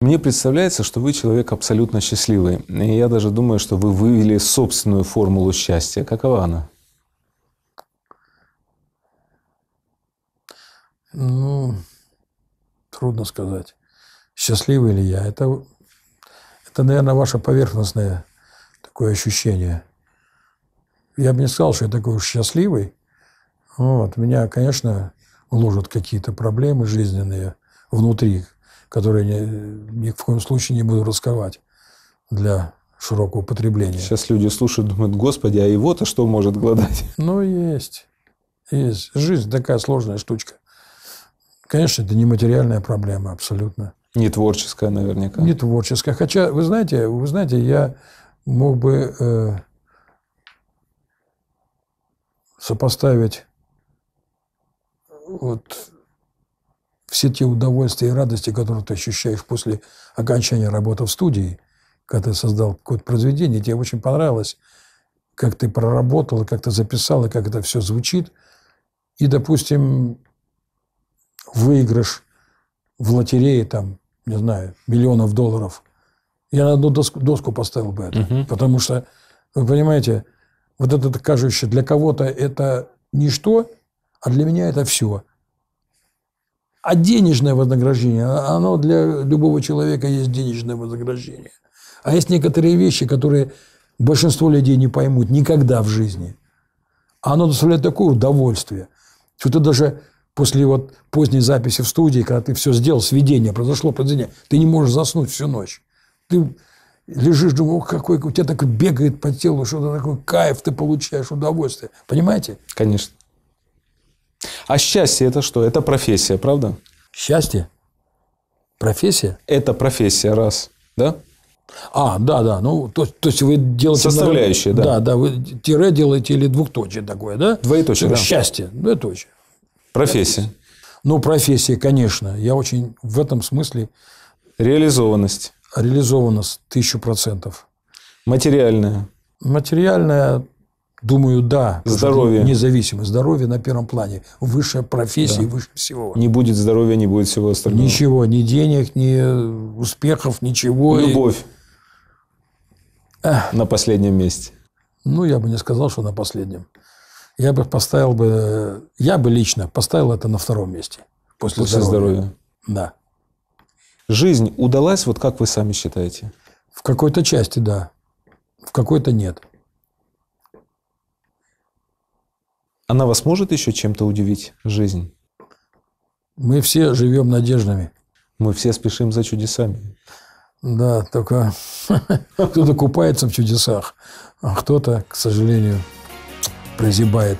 Мне представляется, что вы человек абсолютно счастливый. И я даже думаю, что вы вывели собственную формулу счастья. Какова она? Ну, трудно сказать, счастливый ли я. Это, это наверное, ваше поверхностное такое ощущение. Я бы не сказал, что я такой уж счастливый. Вот. Меня, конечно, ложат какие-то проблемы жизненные внутри, которые ни, ни в коем случае не буду расковать для широкого потребления. Сейчас люди слушают, думают, господи, а его-то что может гладать? Ну, есть. Есть. Жизнь такая сложная штучка. Конечно, это не материальная проблема абсолютно. Не творческая наверняка. Не творческая. Хотя, вы знаете, вы знаете, я мог бы э, сопоставить вот все те удовольствия и радости, которые ты ощущаешь после окончания работы в студии, когда ты создал какое-то произведение, тебе очень понравилось, как ты проработала, как ты записала, как это все звучит. И, допустим, выигрыш в лотерее, там, не знаю, миллионов долларов. Я на одну доску, доску поставил бы это. Угу. Потому что, вы понимаете, вот это кажущее, для кого-то это ничто, а для меня это все. А денежное вознаграждение, а, оно для любого человека есть денежное вознаграждение. А есть некоторые вещи, которые большинство людей не поймут никогда в жизни. А оно доставляет такое удовольствие, что ты даже после вот поздней записи в студии, когда ты все сделал, сведение, произошло произведение, ты не можешь заснуть всю ночь. Ты лежишь, думаешь, ох, какой, у тебя так бегает по телу, что-то такое, кайф ты получаешь, удовольствие. Понимаете? Конечно. А счастье это что? Это профессия, правда? Счастье? Профессия? Это профессия, раз. Да? А, да, да. Ну, то, то есть вы делаете... Составляющие, одно... да. Да, да. Вы тире делаете или двухточие такое, да? Двоеточие, да. Счастье. Двоеточие. Профессия. профессия. Ну, профессия, конечно. Я очень в этом смысле... Реализованность. Реализованность тысячу процентов. Материальная. Материальная Думаю, да. Здоровье. Независимо. Здоровье на первом плане. Высшая профессия да. и выше всего. Не будет здоровья, не будет всего остального. Ничего. Ни денег, ни успехов, ничего. Любовь. И... На последнем месте. Ну, я бы не сказал, что на последнем. Я бы поставил бы... Я бы лично поставил это на втором месте. После, после здоровья. здоровья. Да. Жизнь удалась, вот как вы сами считаете? В какой-то части, да. В какой-то нет. Она вас может еще чем-то удивить, жизнь? Мы все живем надеждами. Мы все спешим за чудесами. Да, только кто-то купается в чудесах, а кто-то, к сожалению, прозябает